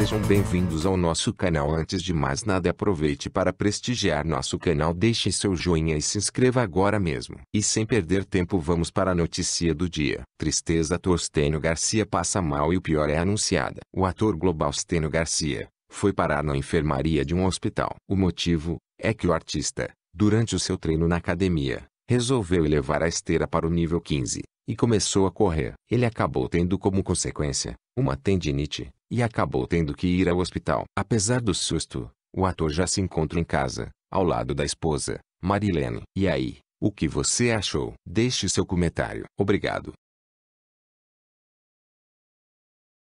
Sejam bem-vindos ao nosso canal. Antes de mais nada, aproveite para prestigiar nosso canal. Deixe seu joinha e se inscreva agora mesmo. E sem perder tempo, vamos para a notícia do dia. Tristeza Torstênio Garcia passa mal e o pior é anunciada. O ator global Stênio Garcia foi parar na enfermaria de um hospital. O motivo é que o artista, durante o seu treino na academia, resolveu elevar a esteira para o nível 15 e começou a correr. Ele acabou tendo como consequência uma tendinite, e acabou tendo que ir ao hospital. Apesar do susto, o ator já se encontra em casa, ao lado da esposa, Marilene. E aí, o que você achou? Deixe seu comentário. Obrigado.